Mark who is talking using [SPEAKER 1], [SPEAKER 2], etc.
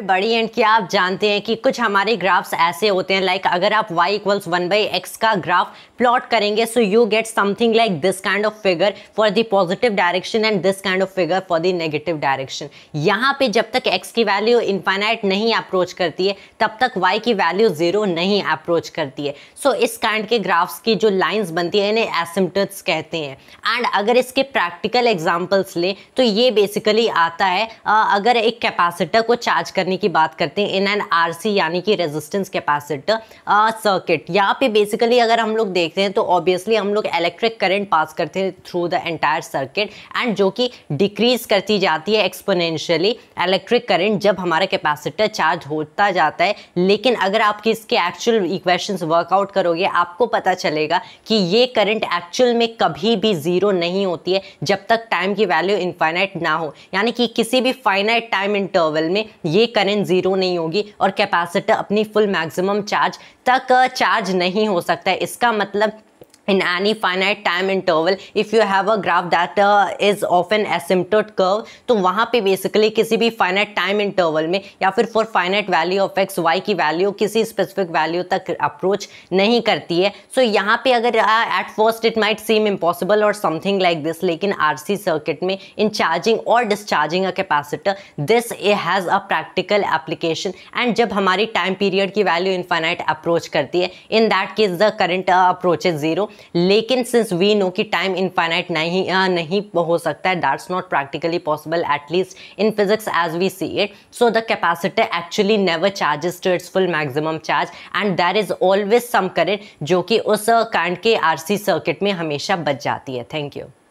[SPEAKER 1] बड़ी एंड क्या आप जानते हैं कि कुछ हमारे ग्राफ्स ऐसे होते हैं लाइक like अगर आप y equals one by X का ग्राफ प्लॉट करेंगे so you get something like this kind of figure for the positive direction and this kind of figure for the negative direction यहाँ पे जब तक x की value infinite नहीं approach करती है तब तक y की वैल्यू जीरो नहीं अप्रोच करती है सो so, इस काइंड के ग्राफ्स की जो लाइन्स बनती है इन्हें एसिम्टट्स कहते हैं एंड अगर इसके प्रैक्टिकल एग्जाम्पल्स लें तो ये बेसिकली आता है अगर एक कैपेसिटर को चार्ज कर करने की बात करते हैं इन एन आर यानी कि रेजिस्टेंस कैपेसिटर सर्किट यहाँ पे बेसिकली अगर हम लोग देखते हैं तो ऑब्वियसली हम लोग इलेक्ट्रिक करंट पास करते हैं through the entire circuit and जो कि डिक्रीज करती जाती है एक्सपोनेंशियली इलेक्ट्रिक करंट जब हमारा कैपेसिटर चार्ज होता जाता है लेकिन अगर आप इसके एक्चुअल इक्वेशन वर्कआउट करोगे आपको पता चलेगा कि ये करंट एक्चुअल में कभी भी ज़ीरो नहीं होती है जब तक टाइम की वैल्यू इनफाइनाइट ना हो यानी कि किसी भी फाइनाइट टाइम इंटरवल में ये करंट ज़ीरो नहीं होगी और कैपेसिटर अपनी फुल मैक्सिमम चार्ज तक चार्ज uh, नहीं हो सकता है इसका मतलब in any finite time interval if you have a graph that uh, is of an asymptote curve to wahan pe basically kisi bhi finite time interval mein ya fir for finite value of x y ki value kisi specific value tak approach nahi karti hai so yahan pe agar uh, at first it might seem impossible or something like this lekin RC circuit mein in charging or discharging a capacitor this has a practical application and jab hamari time period ki value infinite approach karti hai in that case the current uh, approaches zero लेकिन since we know कि time infinite नहीं आ, नहीं हो सकता है that's not practically possible at least in physics as we see it so the capacity actually never charges to its full maximum charge and there is always some current जो कि उस कांड के आर सर्किट में हमेशा बच जाती है थैंक यू